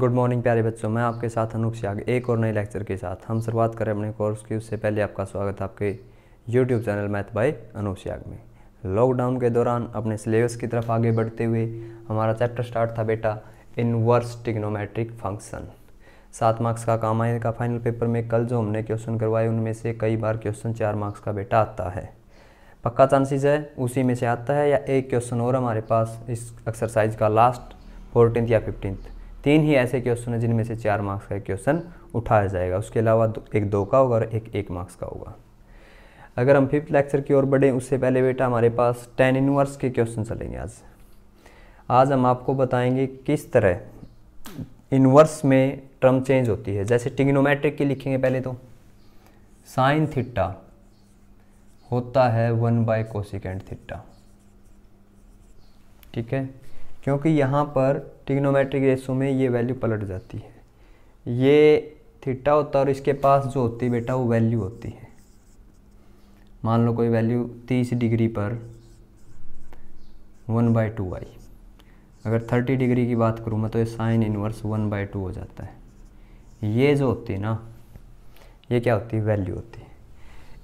good morning प्यारे बच्चों मैं आपके साथ अनूप सियाग एक और नए लेक्चर के साथ हम शुरुआत करें अपने कोर्स की उससे पहले आपका स्वागत है आपके YouTube channel math by Anoop Siyag में लॉकडाउन के दौरान अपने सिलेबस की तरफ आगे बढ़ते हुए हमारा चैप्टर स्टार्ट था बेटा इनवर्स टिग्नोमेट्रिक फंक्शन सात मार्क्स का काम आएगा फाइनल पेपर में कल जो हमने क्वेश्चन करवाए उनमें से कई बार क्वेश्चन चार मार्क्स का बेटा आता है पक्का चांसेस है उसी में से आता है या एक क्वेश्चन और हमारे पास इस एक्सरसाइज का लास्ट फोर्टीन या फिफ्टींथ तीन ही ऐसे क्वेश्चन हैं जिनमें से चार मार्क्स का क्वेश्चन उठाया जाएगा उसके अलावा एक दो का होगा और एक एक मार्क्स का होगा अगर हम फिफ्थ लेक्चर की ओर बढ़ें उससे पहले बेटा हमारे पास टेन इनवर्स के क्वेश्चन चलेंगे आज आज हम आपको बताएंगे किस तरह इनवर्स में टर्म चेंज होती है जैसे टिग्नोमेट्रिक की लिखेंगे पहले तो साइन थिट्टा होता है वन बाय कोसिकेंड थिट्टा ठीक है क्योंकि यहाँ पर टिग्नोमेट्रिक रेशो में ये वैल्यू पलट जाती है ये थीटा होता है और इसके पास जो होती है बेटा वो वैल्यू होती है मान लो कोई वैल्यू तीस डिग्री पर वन बाई टू आई अगर थर्टी डिग्री की बात करूँ मैं तो ये sine inverse one by two हो जाता है ये जो होती है ना ये क्या होती है वैल्यू होती है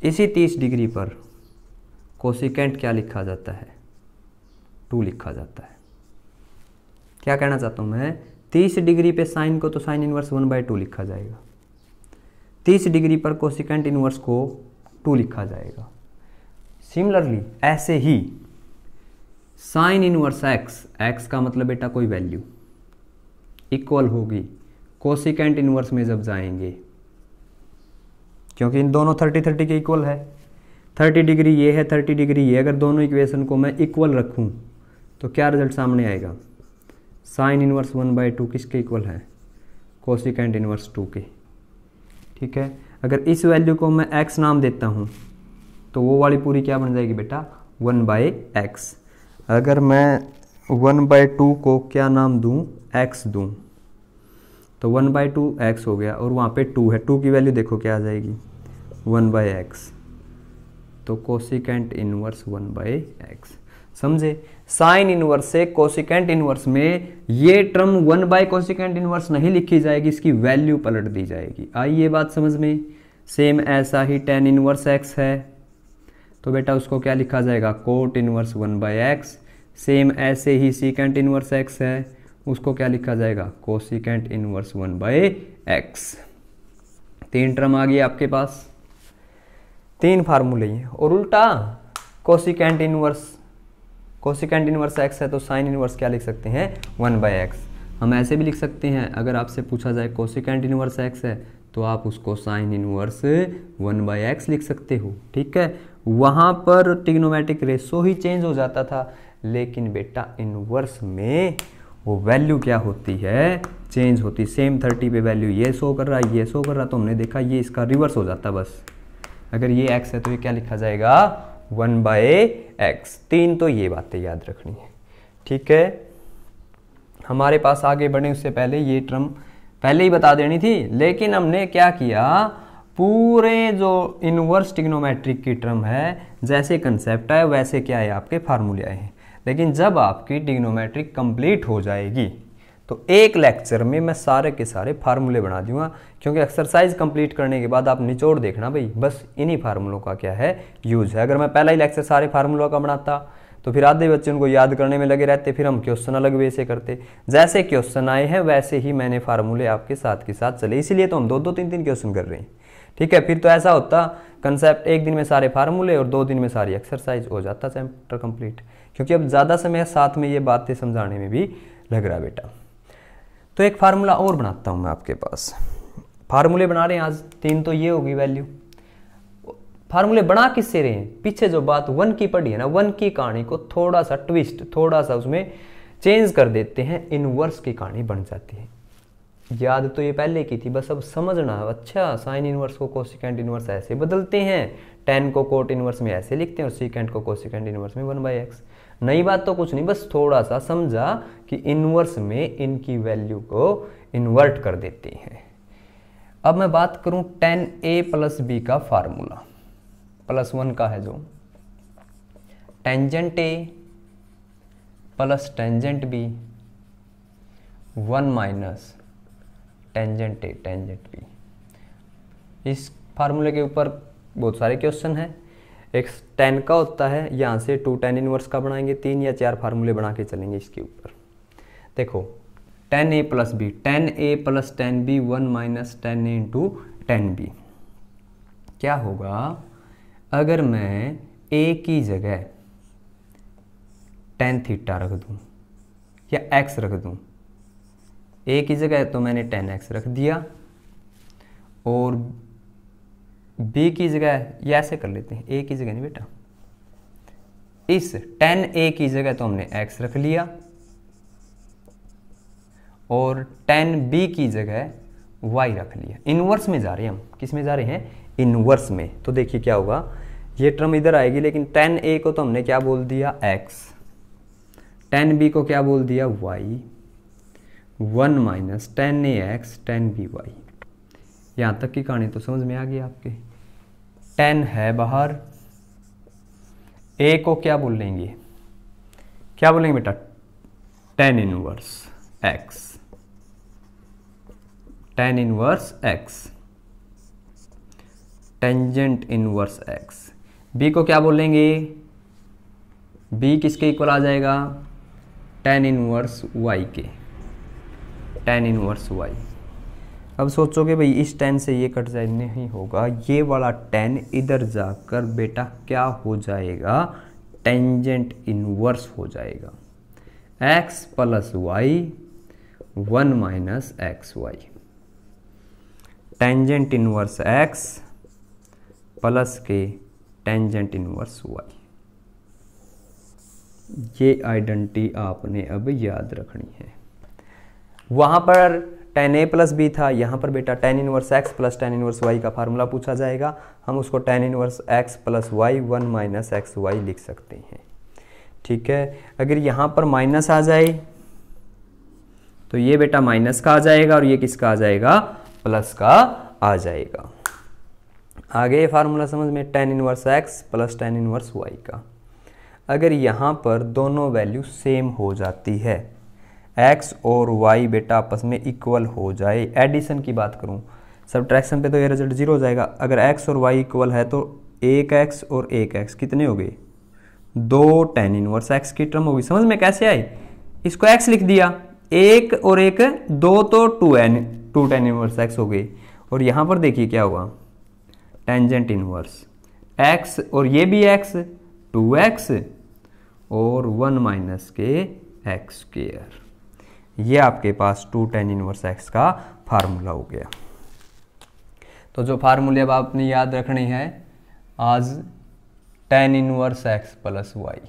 इसी तीस डिग्री पर कोसिकेंट क्या लिखा जाता है टू लिखा जाता है क्या कहना चाहता हूँ मैं तीस डिग्री पे साइन को तो sine inverse one by two लिखा जाएगा तीस डिग्री पर कोसिकेंट इनवर्स को टू लिखा जाएगा सिमिलरली ऐसे ही साइन इनवर्स एक्स एक्स का मतलब बेटा कोई वैल्यू इक्वल होगी कोसिकेंट इनवर्स में जब जाएंगे क्योंकि इन दोनों थर्टी थर्टी के इक्वल है थर्टी डिग्री ये है थर्टी डिग्री ये अगर दोनों इक्वेशन को मैं इक्वल रखूं तो क्या रिजल्ट सामने आएगा sine inverse one by two किसके इक्वल है कोसिकेंट इनवर्स टू के ठीक है अगर इस वैल्यू को मैं एक्स नाम देता हूँ तो वो वाली पूरी क्या बन जाएगी बेटा वन बाई एक्स अगर मैं वन बाई टू को क्या नाम दूँ एक्स दूँ तो वन बाई टू एक्स हो गया और वहाँ पे टू है टू की वैल्यू देखो क्या आ जाएगी वन बाय एक्स तो cosecant inverse one by x समझे साइन इनवर्स से कोसिकेंट इनवर्स में ये term one by cosecant inverse नहीं लिखी जाएगी इसकी वैल्यू पलट दी जाएगी आइए बात समझ में सेम ऐसा ही टेन इनवर्स एक्स है तो बेटा उसको क्या लिखा जाएगा cot inverse one by x same ऐसे ही सीकेंट इनवर्स एक्स है उसको क्या लिखा जाएगा cosecant inverse one by x तीन टर्म आ गई आपके पास तीन फार्मूले हैं और उल्टा cosecant inverse cosecant inverse x है तो साइन इनवर्स क्या लिख सकते हैं वन बाई एक्स हम ऐसे भी लिख सकते हैं अगर आपसे पूछा जाए कोसिकेंड इनवर्स एक्स है तो आप उसको sine inverse one by x लिख सकते हो ठीक है वहाँ पर टिग्नोमेटिक रेशो ही चेंज हो जाता था लेकिन बेटा इनवर्स में वो वैल्यू क्या होती है चेंज होती सेम थर्टी पे वैल्यू ये शो कर रहा है ये शो कर रहा तो हमने देखा ये इसका रिवर्स हो जाता बस अगर ये एक्स है तो ये क्या लिखा जाएगा वन बाय एक्स तीन तो ये बातें याद रखनी है ठीक है हमारे पास आगे बढ़े उससे पहले ये ट्रम पहले ही बता देनी थी लेकिन हमने क्या किया पूरे जो इनवर्स टिग्नोमेट्रिक की ट्रम है जैसे कंसेप्ट है वैसे क्या है आपके फार्मूले आए हैं लेकिन जब आपकी टिग्नोमेट्रिक कंप्लीट हो जाएगी तो एक लेक्चर में मैं सारे के सारे फार्मूले बना दूंगा क्योंकि एक्सरसाइज कंप्लीट करने के बाद आप निचोड़ देखना भाई बस इन्हीं फार्मूलों का क्या है यूज़ है अगर मैं पहला ही लेक्चर सारे फार्मूलों का बनाता तो फिर आधे बच्चे उनको याद करने में लगे रहते फिर हम क्वेश्चन अलग वे से करते जैसे क्वेश्चन आए हैं वैसे ही मैंने फार्मूले आपके साथ के साथ चले इसीलिए तो हम दो दो तीन तीन क्वेश्चन कर रहे हैं ठीक है फिर तो ऐसा होता कंसेप्ट एक दिन में सारे फार्मूले और दो दिन में सारी एक्सरसाइज हो जाता चैप्टर कंप्लीट क्योंकि अब ज़्यादा समय साथ में ये बातें समझाने में भी लग रहा बेटा तो एक फार्मूला और बनाता हूँ मैं आपके पास फार्मूले बना रहे हैं आज तीन तो ये होगी वैल्यू फार्मूले बना किससे रहे हैं पीछे जो बात वन की पढ़ी है ना वन की कहानी को थोड़ा सा ट्विस्ट थोड़ा सा उसमें चेंज कर देते हैं इनवर्स की कहानी बन जाती है याद तो ये पहले की थी बस अब समझना अच्छा साइन इनवर्स को कोसिकेंट इनवर्स ऐसे बदलते हैं टेन को कोट इनवर्स में ऐसे लिखते हैं और सीकेंट को कोसिकेंट इनवर्स में वन बाई एक्स नई बात तो कुछ नहीं बस थोड़ा सा समझा कि इनवर्स में इनकी वैल्यू को इन्वर्ट कर देते हैं अब मैं बात करूं टेन ए प्लस बी का फार्मूला प्लस वन का है जो tangent A plus tangent B one minus tangent A tangent B इस फार्मूले के ऊपर बहुत सारे क्वेश्चन हैं एक्स टेन का होता है यहाँ से टू टेन इनवर्स का बनाएंगे तीन या चार फार्मूले बना के चलेंगे इसके ऊपर देखो tan A plus B tan A plus tan B one minus tan A into tan B क्या होगा अगर मैं ए की जगह टेन थीटा रख दूँ या एक्स रख दूँ ए की जगह तो मैंने टेन एक्स रख दिया और बी की जगह ये ऐसे कर लेते हैं ए की जगह नहीं बेटा इस टेन ए की जगह तो हमने एक्स रख लिया और टेन बी की जगह वाई रख लिया इनवर्स में जा रहे हैं हम किस में जा रहे हैं इनवर्स में तो देखिए क्या होगा ये टर्म इधर आएगी लेकिन टेन ए को तो हमने क्या बोल दिया एक्स टेन बी को क्या बोल दिया y one minus tan A x tan B y यहाँ तक की कहानी तो समझ में आ गई आपके टेन है बाहर ए को क्या बोल लेंगे क्या बोलेंगे बेटा tan inverse x tan inverse x tangent inverse x B को क्या बोलेंगे बी किसके इक्वल आ जाएगा टेन इनवर्स वाई के टेन इनवर्स वाई अब सोचोगे भाई इस टेन से ये कट जाए नहीं होगा ये वाला टेन इधर जाकर बेटा क्या हो जाएगा टेंजेंट इनवर्स हो जाएगा x plus y one minus x y tangent inverse x plus के टेंजेंट इनवर्स वाई ये आइडेंटिटी आपने अब याद रखनी है वहां पर टेन ए प्लस बी था यहाँ पर बेटा tan inverse x plus tan inverse y का फार्मूला पूछा जाएगा हम उसको tan inverse x plus y one minus x y लिख सकते हैं ठीक है अगर यहाँ पर माइनस आ जाए तो ये बेटा माइनस का आ जाएगा और ये किसका आ जाएगा प्लस का आ जाएगा आगे ये फार्मूला समझ में tan inverse x plus tan inverse y का अगर यहाँ पर दोनों वैल्यू सेम हो जाती है एक्स और वाई बेटा आपस में इक्वल हो जाए एडिशन की बात करूँ सब्ट्रैक्शन पे तो ये रिजल्ट जीरो हो जाएगा अगर एक्स और वाई इक्वल है तो एक एक्स और एक एक्स कितने हो गए दो टेन इनवर्स एक्स की टर्म होगी समझ में कैसे आई इसको एक्स लिख दिया एक और एक दो तो टू एन टू टेन इनवर्स एक्स हो गई और यहाँ पर देखिए क्या हुआ टेंजेंट इनवर्स एक्स और ये भी एक्स टू एक्स और वन माइनस के एक्स केयर ये आपके पास टू टेन इनवर्स एक्स का फार्मूला हो गया तो जो फार्मूले अब आपने याद रखने हैं आज tan inverse x plus y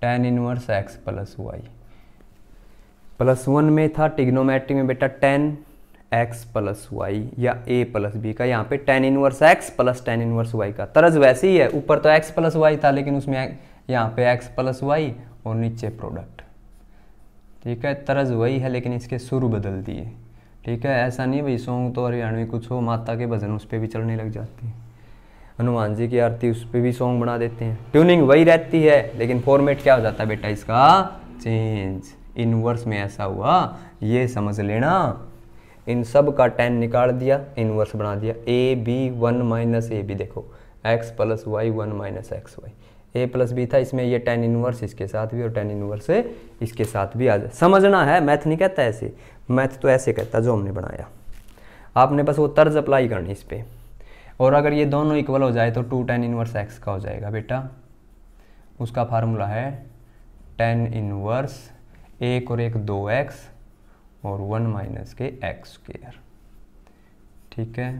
tan inverse x plus y plus one में था टिग्नोमेट्री में बेटा टेन एक्स प्लस वाई या ए प्लस बी का यहाँ पे tan inverse x plus tan inverse y का तरज वैसे ही है ऊपर तो एक्स प्लस वाई था लेकिन उसमें यहाँ पे एक्स प्लस वाई और नीचे प्रोडक्ट ठीक है तर्ज वही है लेकिन इसके सुर बदल दिए ठीक है ऐसा नहीं भाई सॉन्ग तो हरियाणवी कुछ हो माता के भजन उस पर भी चलने लग जाते हैं हनुमान जी की आरती उस पर भी सॉन्ग बना देते हैं ट्यूनिंग वही रहती है लेकिन फॉर्मेट क्या हो जाता है बेटा इसका चेंज इनवर्स में ऐसा हुआ ये समझ लेना इन सब का टेन निकाल दिया इनवर्स बना दिया A B one minus A B देखो x plus y one minus x y A plus B था इसमें ये टेन इनवर्स इसके साथ भी और टेन इनवर्स इसके साथ भी आ जाए समझना है मैथ नहीं कहता ऐसे मैथ तो ऐसे कहता जो हमने बनाया आपने बस वो तर्ज अप्लाई करनी इस पर और अगर ये दोनों इक्वल हो जाए तो टू टेन इनवर्स एक्स का हो जाएगा बेटा उसका फार्मूला है टेन इनवर्स एक और एक दो एक्स और वन माइनस के एक्स स्क्र ठीक है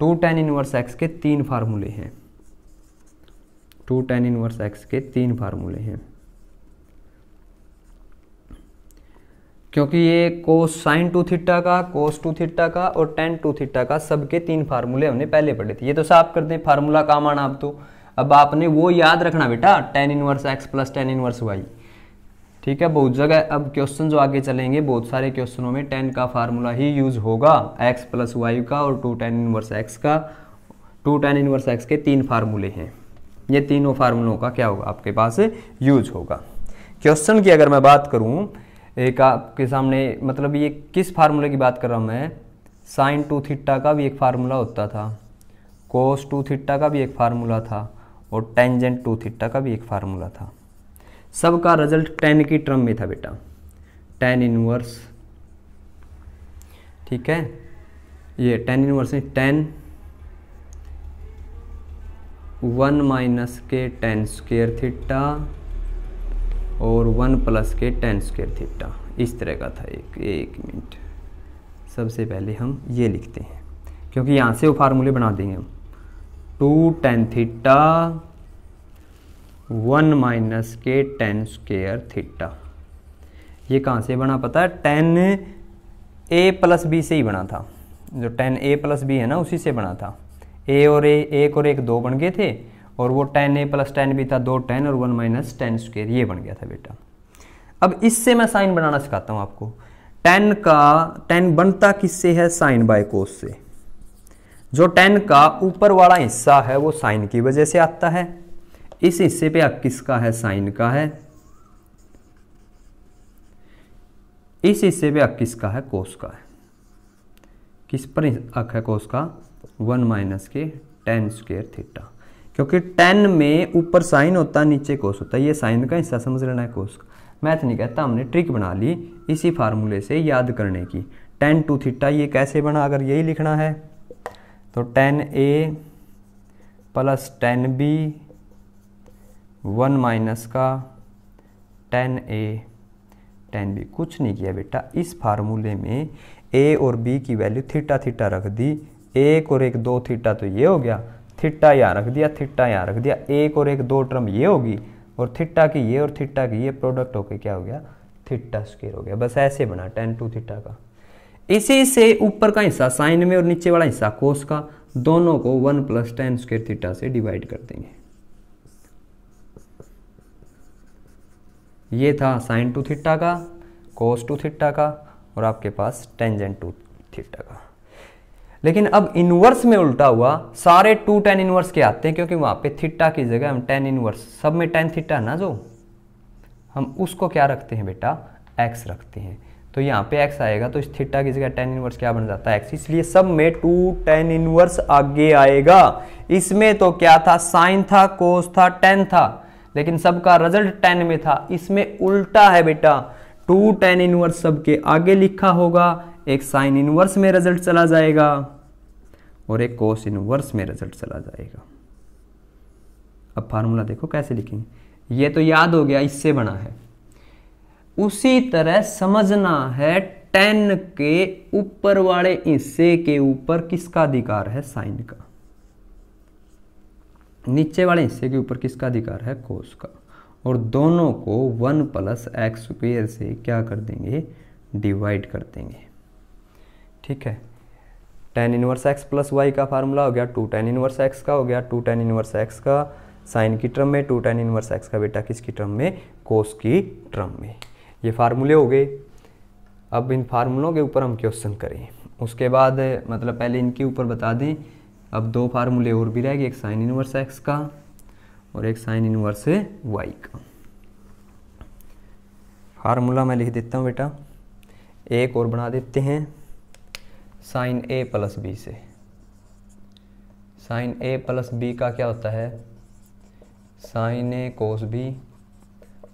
टू टेन इनवर्स एक्स के तीन फार्मूले हैं टू टेन इनवर्स एक्स के तीन फार्मूले हैं क्योंकि ये कोस साइन टू थीटा का कोस टू थीटा का और टेन टू थीटा का सबके तीन फार्मूले हमने पहले पढ़े थे ये तो साफ कर दें फार्मूला काम आना आप तो अब आपने वो याद रखना बेटा tan inverse x plus tan inverse y ठीक है बहुत जगह अब क्वेश्चन जो आगे चलेंगे बहुत सारे क्वेश्चनों में टेन का फार्मूला ही यूज़ होगा एक्स प्लस वाई का और टू टेन इनवर्स एक्स का टू टेन इनवर्स एक्स के तीन फार्मूले हैं ये तीनों फार्मूलों का क्या होगा आपके पास यूज होगा क्वेश्चन की अगर मैं बात करूँ एक आपके सामने मतलब ये किस फार्मूले की बात कर रहा हूँ मैं साइन टू थिट्टा का भी एक फार्मूला होता था कोस टू थिट्टा का भी एक फार्मूला था और टेंजेंट टू थिट्टा का भी एक फार्मूला था सबका रिजल्ट टेन की टर्म में था बेटा टेन इनवर्स ठीक है ये tan inverse tan one minus के टेन स्क्र थीटा और वन प्लस के टेन स्क्र थीटा इस तरह का था एक एक मिनट सबसे पहले हम ये लिखते हैं क्योंकि यहाँ से वो फार्मूले बना देंगे हम two tan theta one minus के टेन स्क्र थीटा ये कहाँ से बना पता है टेन ए प्लस बी से ही बना था जो टेन ए प्लस बी है ना उसी से बना था ए और ए एक और एक दो बन गए थे और वो टेन ए प्लस टेन भी था दो टेन और वन माइनस टेन स्क्वेयर ये बन गया था बेटा अब इससे मैं साइन बनाना सिखाता हूँ आपको टेन का टेन बनता किससे है साइन बाय कोस से जो टेन का ऊपर वाला हिस्सा है वो साइन की वजह से आता है इस हिस्से पे आप किसका है साइन का है इस हिस्से पे आप किसका है कोस का है किस पर अक है कोस का वन माइनस के टेन स्क्वेयर थीटा क्योंकि टेन में ऊपर साइन होता है नीचे कोस होता है ये साइन का हिस्सा समझ लेना है कोस का मैथ तो नहीं कहता हमने ट्रिक बना ली इसी फार्मूले से याद करने की टेन टू थीटा ये कैसे बना अगर यही लिखना है तो tan A plus tan B one minus का टेन ए टेन बी कुछ नहीं किया बेटा इस फार्मूले में ए और बी की वैल्यू थीटा थीटा रख दी एक और एक दो थीटा तो ये हो गया थिट्टा यहाँ रख दिया थिट्टा यहाँ रख दिया एक और एक दो टर्म ये होगी और थिट्टा की ये और थिट्टा की ये प्रोडक्ट होके क्या हो गया थिट्टा स्केयर हो गया बस ऐसे बना टेन टू थिट्टा का इसी से ऊपर का हिस्सा साइन में और नीचे वाला हिस्सा कोस का दोनों को one plus tan square theta से डिवाइड कर देंगे ये था साइन टू थिट्टा का कोस टू थिट्टा का और आपके पास टेंजेंट टू थिट्टा का लेकिन अब इनवर्स में उल्टा हुआ सारे टू टेन इनवर्स के आते हैं क्योंकि वहां पे थिट्टा की जगह हम टेन इनवर्स सब में टेन थिट्टा ना जो हम उसको क्या रखते हैं बेटा एक्स रखते हैं तो यहाँ पे एक्स आएगा तो इस थिट्टा की जगह टेन इनवर्स क्या बन जाता है एक्स इसलिए सब में टू टेन इनवर्स आगे आएगा इसमें तो क्या था साइन था कोस था टेन था लेकिन सबका रिजल्ट टेन में था इसमें उल्टा है बेटा टू टेन इनवर्स सबके आगे लिखा होगा एक साइन इनवर्स में रिजल्ट चला जाएगा और एक कोस इनवर्स में रिजल्ट चला जाएगा अब फार्मूला देखो कैसे लिखेंगे ये तो याद हो गया इससे बना है उसी तरह समझना है टेन के ऊपर वाले हिस्से के ऊपर किसका अधिकार है साइन का नीचे वाले हिस्से के ऊपर किसका अधिकार है कोस का और दोनों को वन प्लस एक्स स्क्वेयर से क्या कर देंगे डिवाइड कर देंगे ठीक है tan inverse x plus y का फार्मूला हो गया टू टेन इनवर्स एक्स का हो गया टू टेन इनवर्स एक्स का साइन की टर्म में टू टेन इनवर्स एक्स का बेटा किसकी टर्म में कोस की टर्म में ये फार्मूले हो गए अब इन फार्मूलों के ऊपर हम क्वेश्चन करें उसके बाद मतलब पहले इनके ऊपर बता दें अब दो फार्मूले और भी रह गए एक साइन इनवर्स एक्स का और एक साइन इनवर्स वाई का फार्मूला मैं लिख देता हूँ बेटा एक और बना देते हैं साइन ए प्लस बी से साइन ए प्लस बी का क्या होता है sine A cos B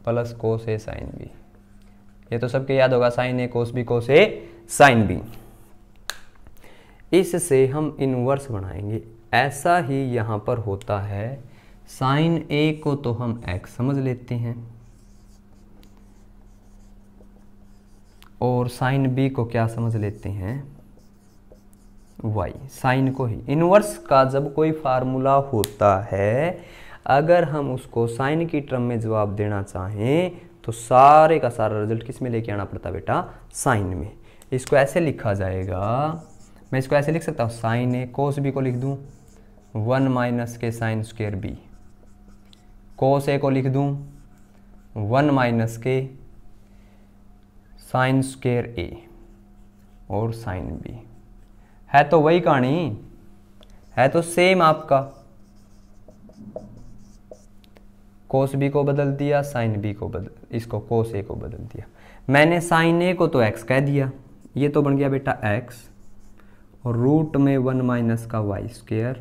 plus cos A sine B ये तो सबके याद होगा sine A cos B cos A sine B इससे हम इनवर्स बनाएंगे ऐसा ही यहाँ पर होता है साइन ए को तो हम एक्स समझ लेते हैं और साइन बी को क्या समझ लेते हैं वाई साइन को ही इनवर्स का जब कोई फार्मूला होता है अगर हम उसको साइन की टर्म में जवाब देना चाहें तो सारे का सारा रिजल्ट किस में लेके आना पड़ता बेटा साइन में इसको ऐसे लिखा जाएगा मैं इसको ऐसे लिख सकता हूँ साइन ए कोस बी को लिख दूँ वन माइनस के sine square B cos A को लिख दूँ वन माइनस के साइन स्क्वेयर ए और साइन बी है तो वही कहानी है तो सेम आपका कोस बी को बदल दिया साइन बी को बदल इसको कोस ए को बदल दिया मैंने साइन ए को तो एक्स कह दिया ये तो बन गया बेटा एक्स और रूट में वन माइनस का वाई स्क्र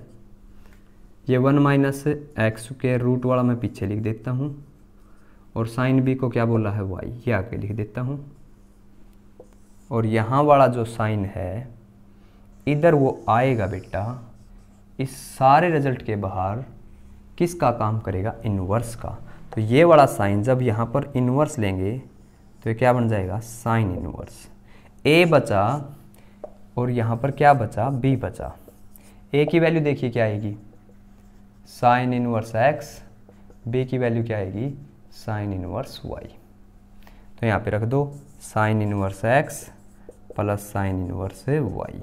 ये one minus x square root वाला मैं पीछे लिख देता हूँ और साइन बी को क्या बोला है वाई ये आगे लिख देता हूँ और यहाँ वाला जो साइन है इधर वो आएगा बेटा इस सारे रिजल्ट के बाहर किसका काम करेगा इन्वर्स का तो ये वाला साइन जब यहाँ पर इन्वर्स लेंगे तो ये क्या बन जाएगा साइन इन्वर्स ए बचा और यहाँ पर क्या बचा बी बचा ए की वैल्यू देखिए क्या आएगी साइन इनवर्स एक्स बी की वैल्यू क्या आएगी साइन इनवर्स वाई तो यहाँ पे रख दो sine inverse x plus sine inverse y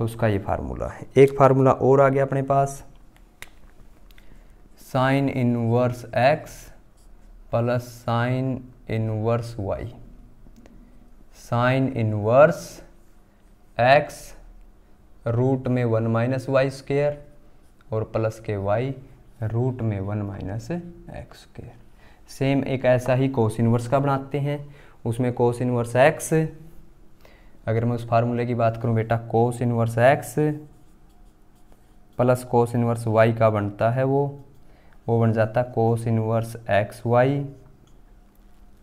तो उसका ये फार्मूला है एक फार्मूला और आ गया अपने पास sine inverse x plus sine inverse y sine inverse x root में वन माइनस वाई स्क्वेयर और प्लस के वाई रूट में one minus x square same एक ऐसा ही कोस इनवर्स का बनाते हैं उसमें कोस इनवर्स एक्स अगर मैं उस फार्मूले की बात करूँ बेटा cos inverse x plus cos inverse y का बनता है वो वो बन जाता है cos inverse x y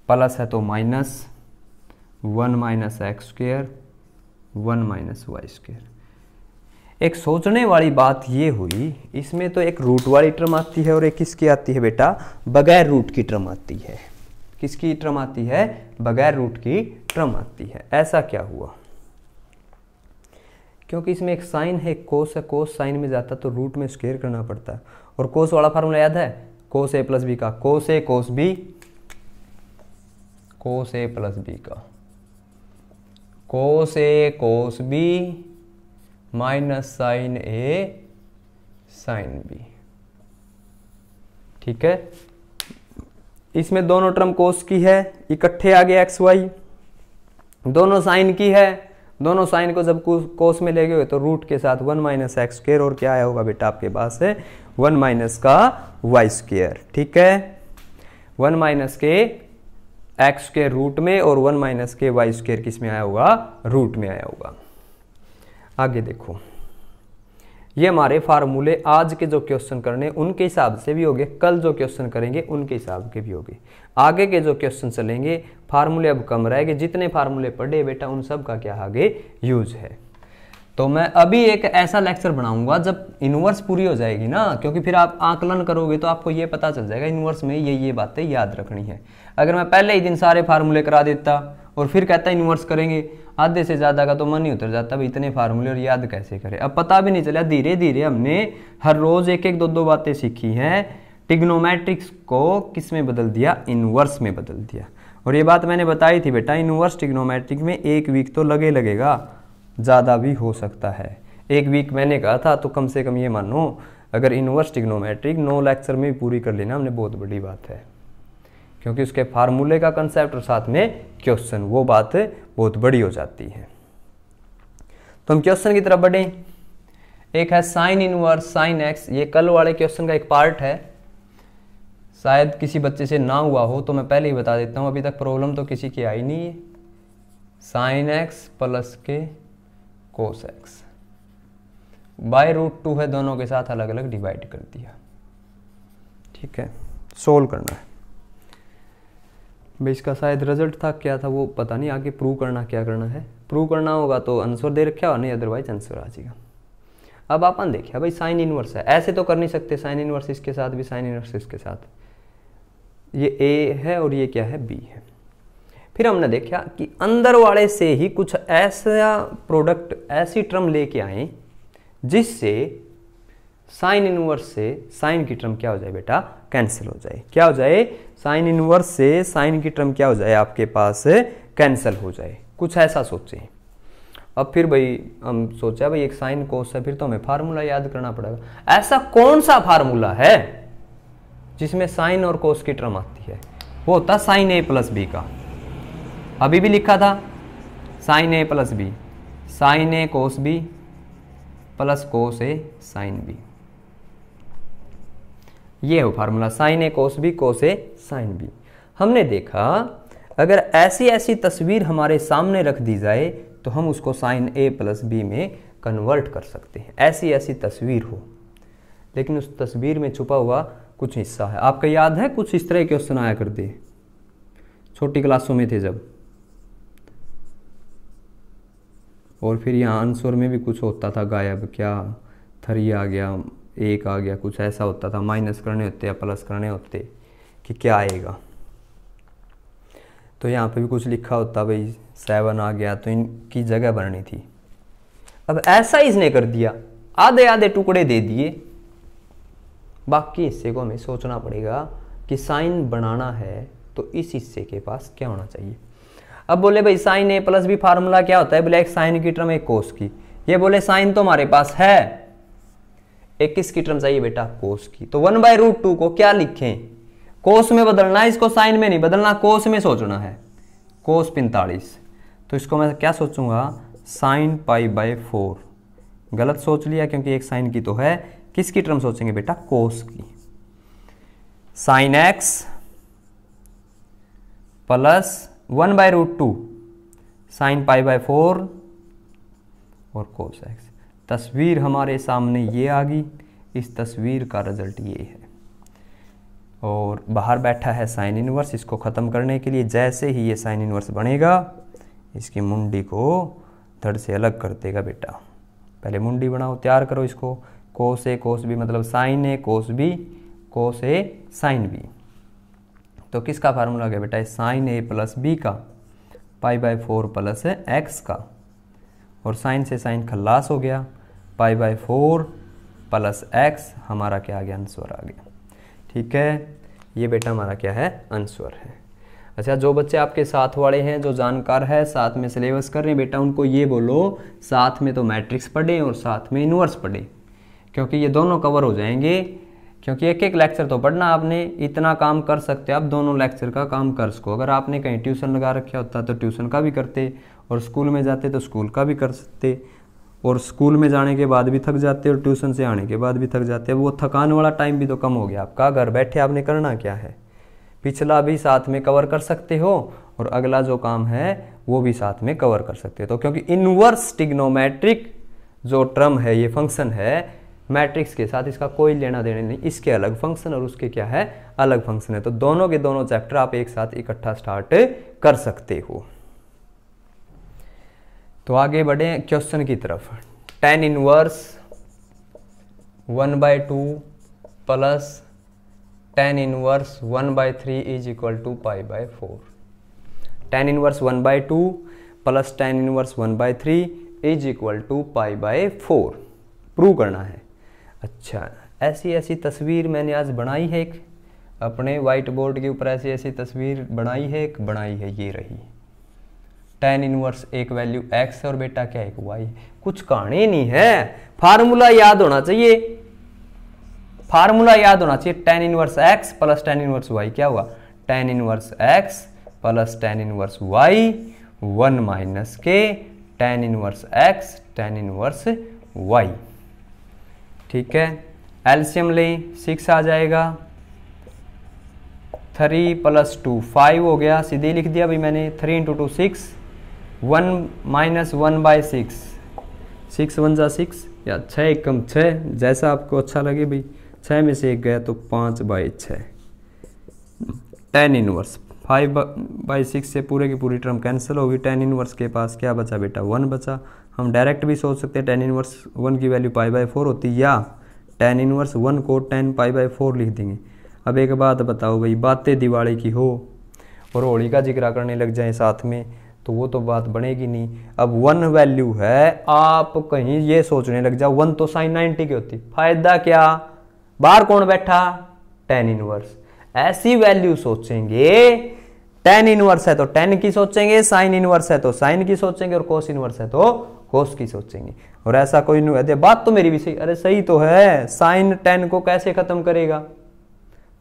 plus है तो minus one minus x square one minus y square एक सोचने वाली बात ये हुई इसमें तो एक रूट वाली टर्म आती है और एक किसकी आती है बेटा बगैर रूट की टर्म आती है किसकी टर्म आती है बगैर रूट की आश्रम आती है ऐसा क्या हुआ क्योंकि इसमें एक साइन है कोस है कोस साइन में जाता तो रूट में स्केयर करना पड़ता है और कोस वाला फार्मूला याद है कोस ए प्लस बी का cos A cos B cos A plus B का cos A cos B minus sine A sine B ठीक है इसमें दोनों टर्म कोस की है इकट्ठे आ गया एक्स वाई दोनों साइन की है दोनों साइन को जब कोस में ले गए तो रूट के साथ वन माइनस एक्स स्क्र और क्या आया होगा बेटा आपके पास है वन माइनस का वाई स्केयर ठीक है वन माइनस के एक्स के रूट में और वन माइनस के वाई स्केयर किस में आया होगा रूट में आया होगा आगे देखो ये हमारे फार्मूले आज के जो क्वेश्चन करने उनके हिसाब से भी होंगे कल जो क्वेश्चन करेंगे उनके हिसाब के भी होंगे आगे के जो क्वेश्चन चलेंगे फार्मूले अब कम रहेंगे जितने फार्मूले पढ़े बेटा उन सब का क्या आगे यूज है तो मैं अभी एक ऐसा लेक्चर बनाऊंगा जब इनवर्स पूरी हो जाएगी ना क्योंकि फिर आप आकलन करोगे तो आपको ये पता चल जाएगा इनवर्स में ये ये बातें याद रखनी है अगर मैं पहले ही दिन सारे फार्मूले करा देता और फिर कहता है इन्वर्स करेंगे आधे से ज़्यादा का तो मन ही उतर जाता भाई इतने फार्मूले और याद कैसे करें अब पता भी नहीं चला धीरे धीरे हमने हर रोज़ एक एक दो दो बातें सीखी हैं टिग्नोमेट्रिक्स को किस में बदल दिया इनवर्स में बदल दिया और ये बात मैंने बताई थी बेटा इनवर्स टिग्नोमेट्रिक में एक वीक तो लगे लगेगा ज़्यादा भी हो सकता है एक वीक मैंने कहा था तो कम से कम ये मानो अगर इनवर्स टिग्नोमेट्रिक नौ लेक्चर में पूरी कर लेना हमने बहुत बड़ी बात है क्योंकि उसके फार्मूले का कंसेप्ट और साथ में क्वेश्चन वो बात बहुत बड़ी हो जाती है तो हम क्वेश्चन की तरफ बढ़े एक है साइन इनवर्स साइन एक्स ये कल वाले क्वेश्चन का एक पार्ट है शायद किसी बच्चे से ना हुआ हो तो मैं पहले ही बता देता हूँ अभी तक प्रॉब्लम तो किसी की आई नहीं है साइन एक्स प्लस के cos x by root two है दोनों के साथ अलग अलग डिवाइड कर दिया ठीक है सोल्व करना है भाई इसका शायद रिजल्ट था क्या था वो पता नहीं आगे प्रूव करना क्या करना है प्रूव करना होगा तो आंसर दे रखा और नहीं अदरवाइज आंसर आ जाएगा अब अपन देखिए भाई साइन इनवर्स है ऐसे तो कर नहीं सकते साइन इनवर्स इसके साथ भी साइन इनवर्स इसके साथ ये ए है और ये क्या है बी है फिर हमने देखा कि अंदर वाले से ही कुछ ऐसा प्रोडक्ट ऐसी ट्रम लेके आए जिससे साइन इनवर्स से साइन की टर्म क्या हो जाए बेटा कैंसिल हो जाए क्या हो जाए साइन इनवर्स से साइन की टर्म क्या हो जाए आपके पास कैंसिल हो जाए कुछ ऐसा सोचें अब फिर भाई हम सोचा भाई एक साइन कोस है फिर तो हमें फार्मूला याद करना पड़ेगा ऐसा कौन सा फार्मूला है जिसमें साइन और कोस की टर्म आती है वो होता साइन ए प्लस बी का अभी भी लिखा था sine A plus B sine A cos B plus cos A sine B ये हो formula sine A cos B cos A sine B हमने देखा अगर ऐसी ऐसी तस्वीर हमारे सामने रख दी जाए तो हम उसको साइन ए प्लस बी में कन्वर्ट कर सकते हैं ऐसी ऐसी तस्वीर हो लेकिन उस तस्वीर में छुपा हुआ कुछ हिस्सा है आपका याद है कुछ इस तरह क्वेश्चन आया करते छोटी क्लासों में थे जब और फिर यहाँ आंसर में भी कुछ होता था गायब क्या थरी आ गया एक आ गया कुछ ऐसा होता था माइनस करने होते या प्लस करने होते कि क्या आएगा तो यहाँ पे भी कुछ लिखा होता भाई सेवन आ गया तो इनकी जगह भरनी थी अब ऐसा ही इसने कर दिया आधे आधे टुकड़े दे दिए बाकी हिस्से को हमें सोचना पड़ेगा कि साइन बनाना है तो इस हिस्से के पास क्या होना चाहिए अब बोले भाई sine A plus B formula क्या होता है बोले एक साइन की टर्म एक कोस की ये बोले साइन तो हमारे पास है एक किसकी टर्म चाहिए बेटा कोस की तो वन बाय रूट टू को क्या लिखें कोस में बदलना है इसको साइन में नहीं बदलना कोस में सोचना है कोस पैंतालीस तो इसको मैं क्या सोचूंगा साइन पाई बाय फोर गलत सोच लिया क्योंकि एक साइन की तो है किसकी टर्म सोचेंगे बेटा कोस की sine x plus one by root two sine pi by four और कोस एक्स तस्वीर हमारे सामने ये आ गई इस तस्वीर का रिज़ल्ट ये है और बाहर बैठा है साइन इनवर्स इसको ख़त्म करने के लिए जैसे ही ये साइन इनवर्स बनेगा इसकी मुंडी को धड़ से अलग कर देगा बेटा पहले मुंडी बनाओ तैयार करो इसको कोस ए कोस बी मतलब sine A cos B cos A sine B तो किसका फार्मूला गया बेटा साइन ए प्लस बी का pi by four plus x का और साइन से साइन खल्लास हो गया pi by four plus x हमारा क्या आ गया आंसर आ गया ठीक है ये बेटा हमारा क्या है आंसर है अच्छा जो बच्चे आपके साथ वाले हैं जो जानकार है साथ में सिलेबस कर रहे हैं बेटा उनको ये बोलो साथ में तो मैट्रिक्स पढ़ें और साथ में इनवर्स पढ़ें क्योंकि ये दोनों कवर हो जाएंगे क्योंकि एक एक लेक्चर तो पढ़ना आपने इतना काम कर सकते आप दोनों लेक्चर का काम कर सको अगर आपने कहीं ट्यूशन लगा रखा होता तो ट्यूशन का भी करते और स्कूल में जाते तो स्कूल का भी कर सकते और स्कूल में जाने के बाद भी थक जाते हैं और ट्यूशन से आने के बाद भी थक जाते हैं वो थकान वाला टाइम भी तो कम हो गया आपका घर बैठे आपने करना क्या है पिछला भी साथ में कवर कर सकते हो और अगला जो काम है वो भी साथ में कवर कर सकते हो तो क्योंकि इनवर्स टिग्नोमैट्रिक जो ट्रम है ये फंक्शन है मैट्रिक्स के साथ इसका कोई लेना देना नहीं इसके अलग फंक्शन और उसके क्या है अलग फंक्शन है तो दोनों के दोनों चैप्टर आप एक साथ इकट्ठा स्टार्ट कर सकते हो तो आगे बढ़े क्वेश्चन की तरफ tan inverse one by two plus tan inverse one by three is equal to pi by four tan inverse one by two plus tan inverse one by three is equal to pi by four prove करना है अच्छा ऐसी ऐसी तस्वीर मैंने आज बनाई है एक अपने वाइट बोर्ड के ऊपर ऐसी ऐसी तस्वीर बनाई है एक बनाई है ये रही टेन इनवर्स एक वैल्यू एक्स और बेटा क्या एक वाई कुछ कहानी नहीं है फार्मूला याद होना चाहिए फार्मूला याद होना चाहिए tan inverse x plus tan inverse y क्या हुआ tan inverse x plus tan inverse y one minus के tan inverse x tan inverse y ठीक है एल्शियम लें सिक्स आ जाएगा थ्री प्लस टू फाइव हो गया सीधे लिख दिया भाई मैंने three into two six one minus one by six six one जा सिक्स या छः एक कम छः जैसा आपको अच्छा लगे भाई छः में से एक गया तो पाँच बाई छः tan inverse five by six से पूरे की पूरी टर्म कैंसिल होगी टेन इनवर्स के पास क्या बचा बेटा वन बचा हम डायरेक्ट भी सोच सकते हैं टेन इनवर्स वन की वैल्यू पाई बाई फोर होती या टेन इनवर्स वन को टेन पाई बाई फोर लिख देंगे अब एक बात बताओ भाई बातें दिवाली की हो और होली का जिक्र करने लग जाए साथ में तो वो तो बात बनेगी नहीं अब वन वैल्यू है आप कहीं ये सोचने लग जाओ वन तो साइन नाइनटी की होती फायदा क्या बाहर कौन बैठा टेन इनवर्स ऐसी वैल्यू सोचेंगे टेन इनवर्स है तो टेन की सोचेंगे साइन इनवर्स है तो साइन की सोचेंगे और कोस इनवर्स है तो कोस की सोचेंगे और ऐसा कोई नहीं बात तो मेरी भी सही अरे सही तो है साइन टेन को कैसे खत्म करेगा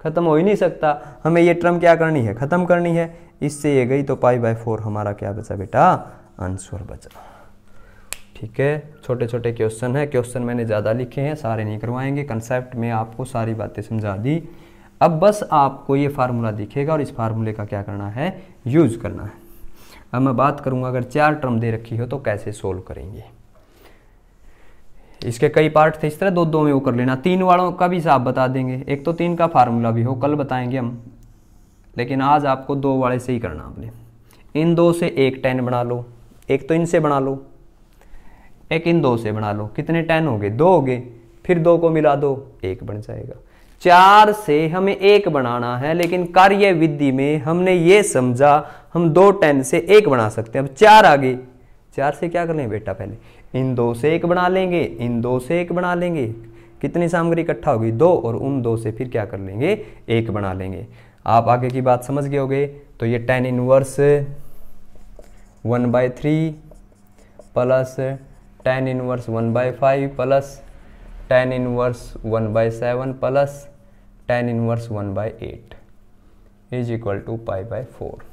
ख़त्म हो ही नहीं सकता हमें ये टर्म क्या करनी है ख़त्म करनी है इससे ये गई तो पाई बाय फोर हमारा क्या बचा बेटा आंसर बचा ठीक है छोटे छोटे क्वेश्चन है क्वेश्चन मैंने ज़्यादा लिखे हैं सारे नहीं करवाएंगे कंसेप्ट में आपको सारी बातें समझा दी अब बस आपको ये फार्मूला दिखेगा और इस फार्मूले का क्या करना है यूज़ करना है अब मैं बात करूँगा अगर चार टर्म दे रखी हो तो कैसे सोल्व करेंगे इसके कई पार्ट थे इस तरह दो दो में वो कर लेना तीन वालों का भी हिसाब बता देंगे एक तो तीन का फार्मूला भी हो कल बताएंगे हम लेकिन आज आपको दो वाले से ही करना आपने इन दो से एक टेन बना लो एक तो इनसे बना लो एक इन दो से बना लो कितने टेन हो गए दो हो गए फिर दो को मिला दो एक बन जाएगा चार से हमें एक बनाना है लेकिन कार्य विधि में हमने ये समझा हम दो टेन से एक बना सकते हैं अब चार आगे चार से क्या कर लें बेटा पहले इन दो से एक बना लेंगे इन दो से एक बना लेंगे कितनी सामग्री इकट्ठा होगी दो और उन दो से फिर क्या कर लेंगे एक बना लेंगे आप आगे की बात समझ गए होगे तो ये tan inverse one by three plus tan inverse one by five plus tan inverse one by seven plus tan inverse one by eight is equal to pi by four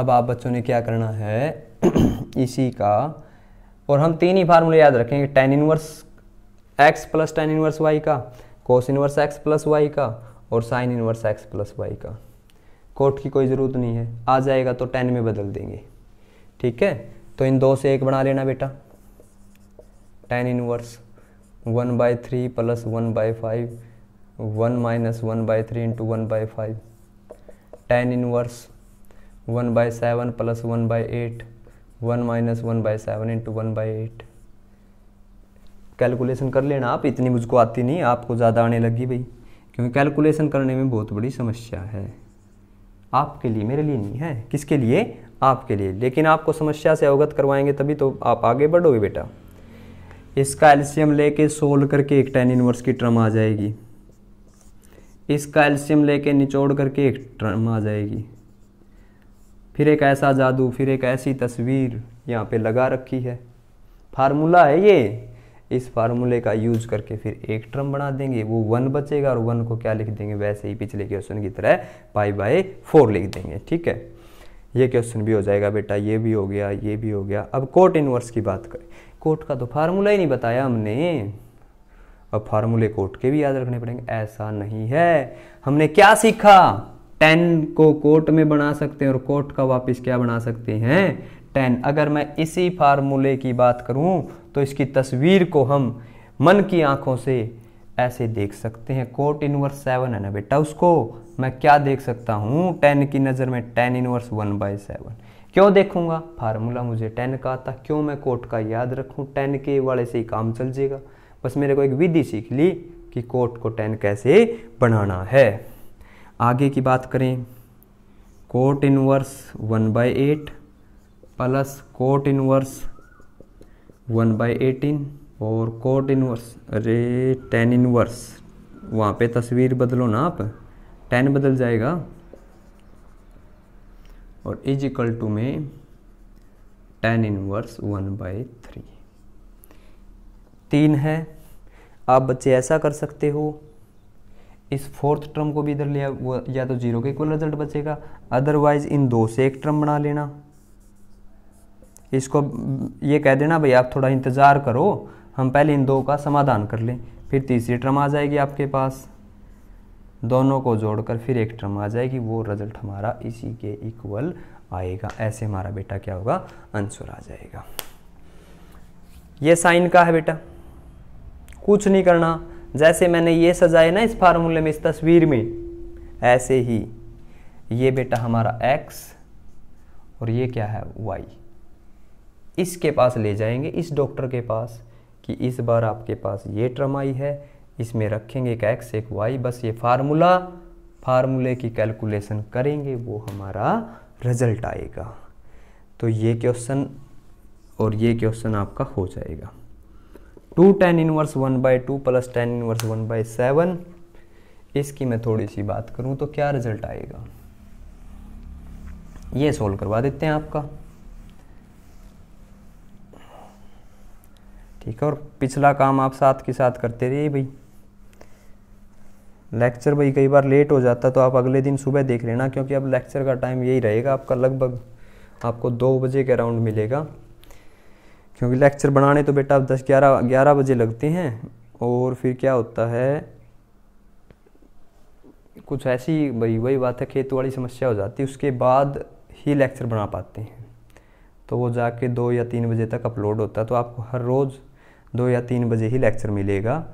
अब आप बच्चों ने क्या करना है इसी का और हम तीन ही फार्मूले याद रखेंगे tan inverse x plus tan inverse y का cos inverse x plus y का और sine inverse x plus y का कोट की कोई ज़रूरत नहीं है आ जाएगा तो टेन में बदल देंगे ठीक है तो इन दो से एक बना लेना बेटा tan inverse one by three plus one by five one minus one by three into one by five tan inverse one by seven plus one by eight one minus one by seven into one by eight calculation कर लेना आप इतनी मुझको आती नहीं आपको ज़्यादा आने लगी भाई क्योंकि कैलकुलेशन करने में बहुत बड़ी समस्या है आपके लिए मेरे लिए नहीं है किसके लिए आपके लिए लेकिन आपको समस्या से अवगत करवाएंगे तभी तो आप आगे बढ़ोगे बेटा इसका एल्शियम लेके सोल्व करके एक टेन इनवर्स की ट्रम आ जाएगी इसका एल्शियम लेके निचोड़ करके एक ट्रम आ जाएगी फिर एक ऐसा जादू फिर एक ऐसी तस्वीर यहाँ पे लगा रखी है फार्मूला है ये इस फार्मूले का यूज करके फिर एक ट्रम बना देंगे वो वन बचेगा और वन को क्या लिख देंगे वैसे ही पिछले क्वेश्चन की तरह पाई बाय फोर लिख देंगे ठीक है ये क्वेश्चन भी हो जाएगा बेटा ये भी हो गया ये भी हो गया अब कोट इनवर्स की बात करें कोट का तो फार्मूला ही नहीं बताया हमने अब फार्मूले कोट के भी याद रखने पड़ेंगे ऐसा नहीं है हमने क्या सीखा टेन को कोट में बना सकते हैं और कोट का वापस क्या बना सकते हैं टेन अगर मैं इसी फार्मूले की बात करूं तो इसकी तस्वीर को हम मन की आंखों से ऐसे देख सकते हैं कोट इनवर्स सेवन है ना बेटा उसको मैं क्या देख सकता हूँ टेन की नज़र में tan inverse one by seven क्यों देखूंगा फार्मूला मुझे टेन का आता क्यों मैं कोट का याद रखूँ टेन के वाले से ही काम चल जाएगा बस मेरे को एक विधि सीख ली कि कोट को टेन कैसे बनाना है आगे की बात करें cot inverse one by eight plus cot inverse one by eighteen और कोट इनवर्स अरे टेन इनवर्स वहाँ पे तस्वीर बदलो ना आप टेन बदल जाएगा और इज इक्वल टू में tan inverse one by three तीन है आप बच्चे ऐसा कर सकते हो इस फोर्थ टर्म को भी इधर लिया वो या तो जीरो के इक्वल रिजल्ट बचेगा अदरवाइज इन दो से एक टर्म बना लेना इसको ये कह देना भाई आप थोड़ा इंतज़ार करो हम पहले इन दो का समाधान कर लें फिर तीसरी टर्म आ जाएगी आपके पास दोनों को जोड़कर फिर एक टर्म आ जाएगी वो रिजल्ट हमारा इसी के इक्वल आएगा ऐसे हमारा बेटा क्या होगा आंसर आ जाएगा ये साइन का है बेटा कुछ नहीं करना जैसे मैंने ये सजाया ना इस फार्मूले में इस तस्वीर में ऐसे ही ये बेटा हमारा एक्स और ये क्या है वाई इसके पास ले जाएंगे इस डॉक्टर के पास कि इस बार आपके पास ये ट्रम आई है इसमें रखेंगे एक एक्स एक वाई बस ये फार्मूला फार्मूले की कैलकुलेशन करेंगे वो हमारा रिजल्ट आएगा तो ये क्वेश्चन और ये क्वेश्चन आपका हो जाएगा two tan inverse one by two plus tan inverse one by seven इसकी मैं थोड़ी सी बात करूँ तो क्या रिजल्ट आएगा ये सोल्व करवा देते हैं आपका ठीक है और पिछला काम आप साथ के साथ करते रहिए भाई लेक्चर भाई कई बार लेट हो जाता तो आप अगले दिन सुबह देख लेना क्योंकि अब लेक्चर का टाइम यही रहेगा आपका लगभग आपको दो बजे के अराउंड मिलेगा क्योंकि लेक्चर बनाने तो बेटा दस ग्यारह ग्यारह बजे लगते हैं और फिर क्या होता है कुछ ऐसी वही वही बात है खेत वाली समस्या हो जाती है उसके बाद ही लेक्चर बना पाते हैं तो वो जाके दो या तीन बजे तक अपलोड होता है तो आपको हर रोज़ दो या तीन बजे ही लेक्चर मिलेगा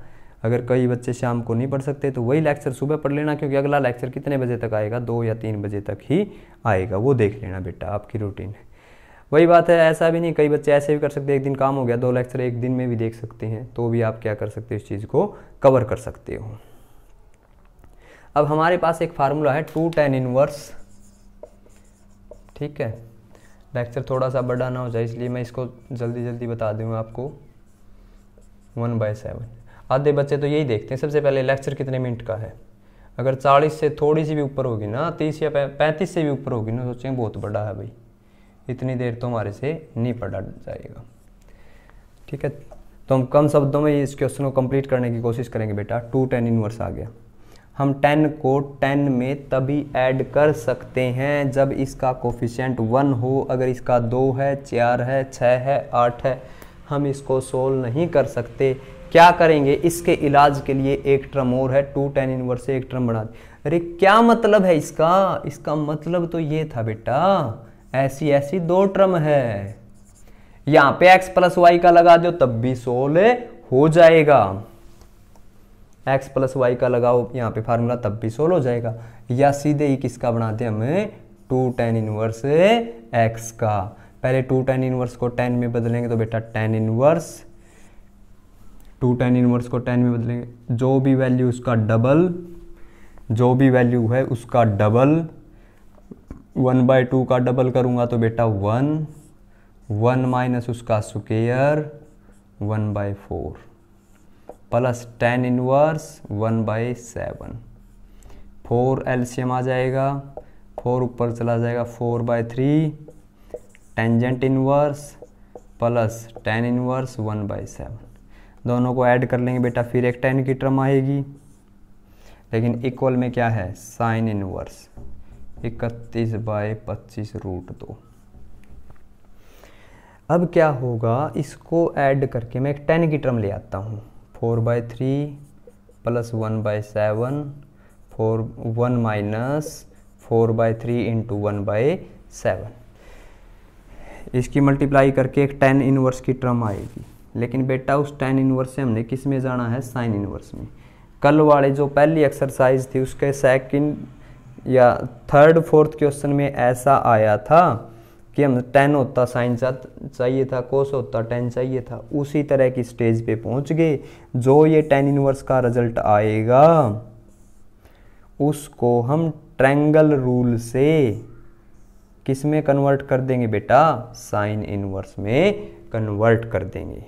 अगर कई बच्चे शाम को नहीं पढ़ सकते तो वही लेक्चर सुबह पढ़ लेना क्योंकि अगला लेक्चर कितने बजे तक आएगा दो या तीन बजे तक ही आएगा वो देख लेना बेटा आपकी रूटीन है वही बात है ऐसा भी नहीं कई बच्चे ऐसे भी कर सकते एक दिन काम हो गया दो लेक्चर एक दिन में भी देख सकते हैं तो भी आप क्या कर सकते हो इस चीज़ को कवर कर सकते हो अब हमारे पास एक फार्मूला है टू टेन इनवर्स ठीक है लेक्चर थोड़ा सा बड़ा ना हो जाए इसलिए मैं इसको जल्दी जल्दी बता दूँ आपको वन बाय सेवन आधे बच्चे तो यही देखते हैं सबसे पहले लेक्चर कितने मिनट का है अगर चालीस से थोड़ी सी भी ऊपर होगी ना तीस या पैंतीस से भी ऊपर होगी ना सोचेंगे बहुत बड़ा है भाई इतनी देर तो हमारे से नहीं पढ़ा जाएगा ठीक है तो हम कम शब्दों में इस क्वेश्चन को कंप्लीट करने की कोशिश करेंगे बेटा टू टेन इनवर्स आ गया हम टेन को टेन में तभी ऐड कर सकते हैं जब इसका कोफिशेंट वन हो अगर इसका दो है चार है छः है आठ है हम इसको सोल्व नहीं कर सकते क्या करेंगे इसके इलाज के लिए एक ट्रम और है टू टेन इनवर्स से एक ट्रम बना दे अरे क्या मतलब है इसका इसका मतलब तो ये था बेटा ऐसी ऐसी दो ट्रम है यहां पे x प्लस वाई का लगा दो तब भी सोल हो जाएगा x प्लस वाई का लगाओ यहाँ पे फार्मूला तब भी सोल्व हो जाएगा या सीधे ही किसका बनाते हैं हमें टू टेन इनवर्स x का पहले टू टेन इनवर्स को टेन में बदलेंगे तो बेटा tan inverse two tan inverse को टेन में बदलेंगे जो भी वैल्यू उसका डबल जो भी वैल्यू है उसका डबल वन बाई टू का डबल करूँगा तो बेटा वन वन माइनस उसका square one by four plus tan inverse one by seven four एल्शियम आ जाएगा फोर ऊपर चला जाएगा four by three tangent inverse plus tan inverse one by seven दोनों को ऐड कर लेंगे बेटा फिर एक टेन की टर्म आएगी लेकिन इक्वल में क्या है साइन इनवर्स इकतीस बाय पच्चीस रूट दो अब क्या होगा इसको ऐड करके मैं एक टेन की टर्म ले आता हूँ four by three plus one by seven four one minus four by three into one by seven इसकी मल्टीप्लाई करके एक टेन इनवर्स की टर्म आएगी लेकिन बेटा उस टेन इनवर्स से हमने किस में जाना है साइन इनवर्स में कल वाले जो पहली एक्सरसाइज थी उसके सेकंड या थर्ड फोर्थ क्वेश्चन में ऐसा आया था कि हम टेन होता साइन चाहिए था कोस होता टेन चाहिए था उसी तरह की स्टेज पे पहुंच गए जो ये टेन इनवर्स का रिजल्ट आएगा उसको हम ट्रैंगल रूल से किस में कन्वर्ट कर देंगे बेटा साइन इनवर्स में कन्वर्ट कर देंगे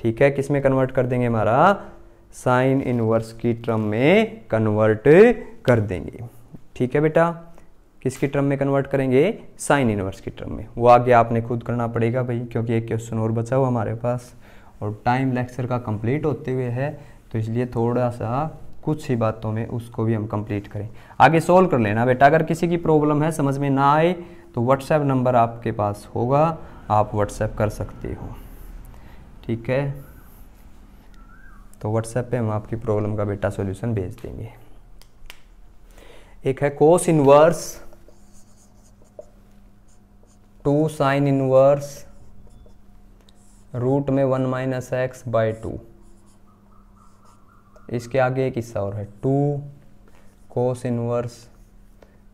ठीक है किस में कन्वर्ट कर देंगे हमारा साइन इनवर्स की टर्म में कन्वर्ट कर देंगे ठीक है बेटा किसकी टर्म में कन्वर्ट करेंगे साइन इनवर्स की टर्म में वो आगे आपने खुद करना पड़ेगा भाई क्योंकि एक क्वेश्चन और बचा हुआ हमारे पास और टाइम लेक्चर का कंप्लीट होते हुए है तो इसलिए थोड़ा सा कुछ ही बातों में उसको भी हम कंप्लीट करें आगे सॉल्व कर लेना बेटा अगर किसी की प्रॉब्लम है समझ में ना आए तो व्हाट्सएप नंबर आपके पास होगा आप व्हाट्सएप कर सकते हो ठीक है तो व्हाट्सएप पे हम आपकी प्रॉब्लम का बेटा सॉल्यूशन भेज देंगे एक है cos inverse two sine inverse root में one minus x by two इसके आगे एक हिस्सा और है two cos inverse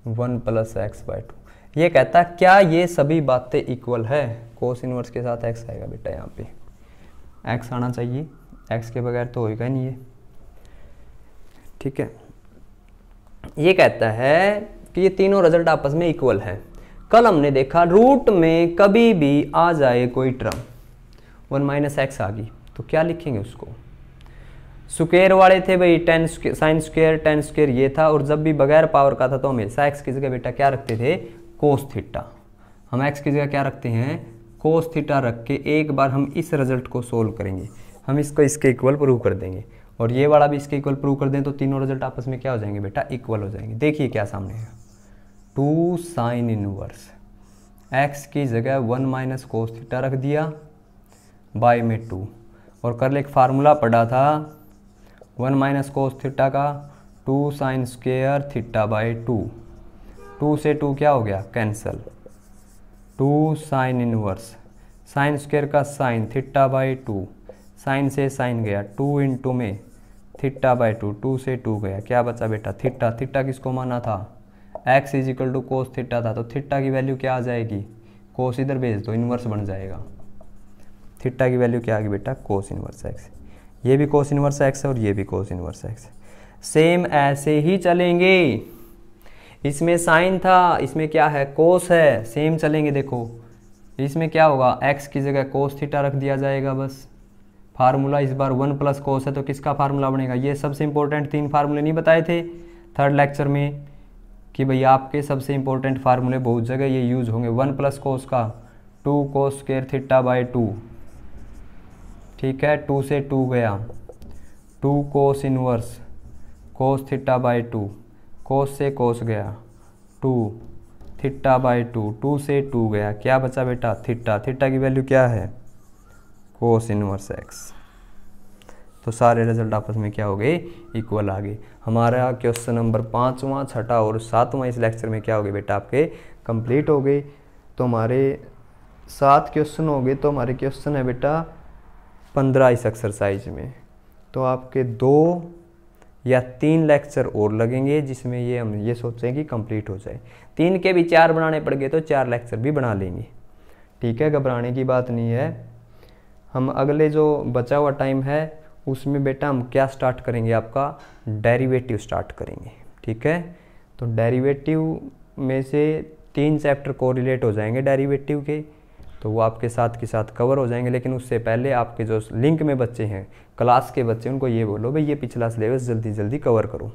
one plus x by two ये कहता है क्या ये सभी बातें इक्वल है कोस इनवर्स के साथ एक्स आएगा बेटा यहाँ पे एक्स आना चाहिए एक्स के बगैर तो होएगा नहीं ये ठीक है ये कहता है कि ये तीनों रिजल्ट आपस में इक्वल है कल हमने देखा रूट में कभी भी आ जाए कोई टर्म वन माइनस एक्स आ गई तो क्या लिखेंगे उसको स्क्वेयर वाले थे भाई tan sine square tan square ये था और जब भी बगैर पावर का था तो हम हमेशा एक्स की जगह बेटा क्या रखते थे कोस थीटा हम एक्स की जगह क्या रखते हैं कोस थीटा रख के एक बार हम इस रिजल्ट को सोल्व करेंगे हम इसको इसके इक्वल प्रूव कर देंगे और ये वाला भी इसके इक्वल प्रूव कर दें तो तीनों रिजल्ट आपस में क्या हो जाएंगे बेटा इक्वल हो जाएंगे देखिए क्या सामने है टू साइन इनवर्स एक्स की जगह वन माइनस कोस थीटा रख दिया बाय में टू और कल एक फार्मूला पढ़ा था वन माइनस कोस थीटा का two sine square theta by two two से टू क्या हो गया cancel two sine inverse sine square का sine theta by two sine से साइन गया टू इंटू में थिट्टा बाई टू टू से टू गया क्या बचा बेटा थिट्टा थिट्टा किसको माना था x is equal to cos theta था तो थिट्टा की वैल्यू क्या आ जाएगी कोस इधर भेज दो इनवर्स इन्वर्स बन जाएगा थिट्टा की वैल्यू क्या आ गई बेटा कोस इन्वर्स एक्स ये भी कोस इन्वर्स एक्स है और ये भी कोस इन्वर्स एक्स सेम ऐसे ही चलेंगे इसमें साइन था इसमें क्या है कोस है सेम चलेंगे देखो इसमें क्या होगा एक्स की जगह कोस थीटा रख दिया जाएगा बस फार्मूला इस बार वन प्लस कोस है तो किसका फार्मूला बनेगा ये सबसे इंपॉर्टेंट तीन फार्मूले नहीं बताए थे थर्ड लेक्चर में कि भाई आपके सबसे इंपॉर्टेंट फार्मूले बहुत जगह ये यूज़ होंगे वन प्लस कोस का two cos square theta by two ठीक है टू से टू गया two cos inverse cos theta by two cos से कोस गया two theta by two two से टू गया क्या बचा बेटा थीटा थीटा की वैल्यू क्या है कोस इनवर्स एक्स तो सारे रिजल्ट आपस में क्या हो गए इक्वल आ गए हमारा क्वेश्चन नंबर पाँचवा छठा और सातवां इस लेक्चर में क्या हो गए बेटा आपके कंप्लीट हो गए तो हमारे सात क्वेश्चन हो गए तो हमारे क्वेश्चन है बेटा पंद्रह इस एक्सरसाइज में तो आपके दो या तीन लेक्चर और लगेंगे जिसमें ये हम ये सोचें कि कंप्लीट हो जाए तीन के भी चार बनाने पड़ गए तो चार लेक्चर भी बना लेंगे ठीक है घबराने की बात नहीं है हम अगले जो बचा हुआ टाइम है उसमें बेटा हम क्या स्टार्ट करेंगे आपका डेरिवेटिव स्टार्ट करेंगे ठीक है तो डेरिवेटिव में से तीन चैप्टर कोरिलेट हो जाएंगे डेरिवेटिव के तो वो आपके साथ के साथ कवर हो जाएंगे लेकिन उससे पहले आपके जो लिंक में बच्चे हैं क्लास के बच्चे उनको ये बोलो भाई ये पिछला सिलेबस जल्दी जल्दी कवर करो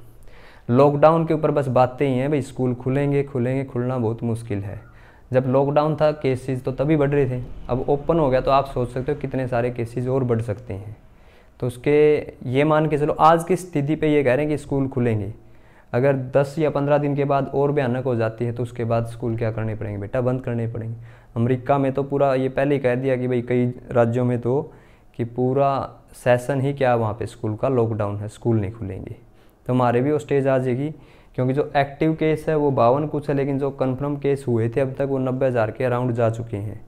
लॉकडाउन के ऊपर बस बातें ही हैं भाई स्कूल खुलेंगे खुलेंगे खुलना बहुत मुश्किल है जब लॉकडाउन था केसेस तो तभी बढ़ रहे थे अब ओपन हो गया तो आप सोच सकते हो कितने सारे केसेस और बढ़ सकते हैं तो उसके ये मान के चलो आज की स्थिति पे ये कह रहे हैं कि स्कूल खुलेंगे अगर 10 या 15 दिन के बाद और भयानक हो जाती है तो उसके बाद स्कूल क्या करने पड़ेंगे बेटा बंद करने पड़ेंगे अमरीका में तो पूरा ये पहले ही कह दिया कि भाई कई राज्यों में तो कि पूरा सेशन ही क्या वहाँ पे स्कूल का लॉकडाउन है स्कूल नहीं खुलेंगे तो हमारे भी वो स्टेज आ जाएगी क्योंकि जो एक्टिव केस है वो बावन कुछ है लेकिन जो कन्फर्म केस हुए थे अब तक वो नब्बे हज़ार के अराउंड जा चुके हैं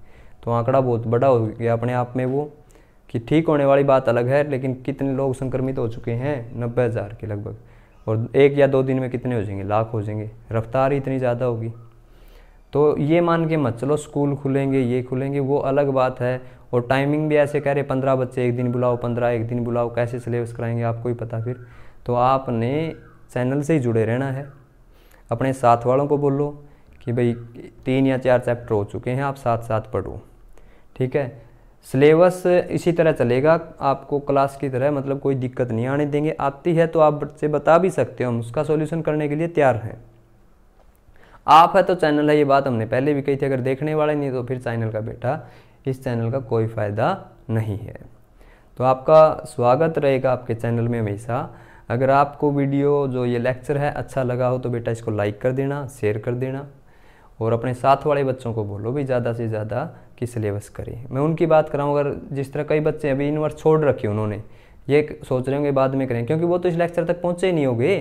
तो आंकड़ा बहुत बड़ा हो गया अपने आप में वो कि ठीक होने वाली बात अलग है लेकिन कितने लोग संक्रमित हो चुके हैं नब्बे हज़ार के लगभग और एक या दो दिन में कितने हो जाएंगे लाख हो जाएंगे रफ्तार इतनी ज़्यादा होगी तो ये मान के मत चलो स्कूल खुलेंगे ये खुलेंगे वो अलग बात है और टाइमिंग भी ऐसे कह रहे पंद्रह बच्चे एक दिन बुलाओ पंद्रह एक दिन बुलाओ कैसे सिलेबस कराएंगे आपको ही पता फिर तो आपने चैनल से ही जुड़े रहना है अपने साथ वालों को बोलो कि भाई तीन या चार चैप्टर हो चुके हैं आप साथ साथ पढ़ो ठीक है सिलेबस इसी तरह चलेगा आपको क्लास की तरह मतलब कोई दिक्कत नहीं आने देंगे आती है तो आप बच्चे बता भी सकते हो हम उसका सॉल्यूशन करने के लिए तैयार हैं आप है तो चैनल है ये बात हमने पहले भी कही थी अगर देखने वाले नहीं तो फिर चैनल का बेटा इस चैनल का कोई फ़ायदा नहीं है तो आपका स्वागत रहेगा आपके चैनल में हमेशा अगर आपको वीडियो जो ये लेक्चर है अच्छा लगा हो तो बेटा इसको लाइक कर देना शेयर कर देना और अपने साथ वाले बच्चों को बोलो भी ज़्यादा से ज़्यादा कि सिलेबस करें मैं उनकी बात कर रहा हूँ अगर जिस तरह कई बच्चे अभी वर्ष छोड़ रखे उन्होंने ये सोच रहे होंगे बाद में करें क्योंकि वो तो इस लेक्चर तक पहुँचे ही नहीं होंगे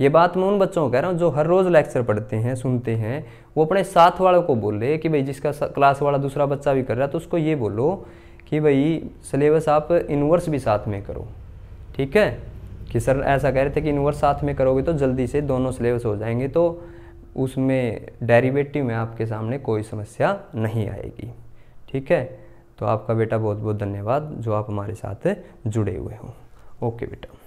ये बात मैं उन बच्चों को कह रहा हूँ जो हर रोज़ लेक्चर पढ़ते हैं सुनते हैं वो अपने साथ वालों को बोले कि भाई जिसका क्लास वाला दूसरा बच्चा भी कर रहा है तो उसको ये बोलो कि भाई सिलेबस आप इनवर्स भी साथ में करो ठीक है कि सर ऐसा कह रहे थे कि इन्वर्स साथ में करोगे तो जल्दी से दोनों सिलेबस हो जाएंगे तो उसमें डेरिवेटिव में आपके सामने कोई समस्या नहीं आएगी ठीक है तो आपका बेटा बहुत बहुत धन्यवाद जो आप हमारे साथ जुड़े हुए हों ओके बेटा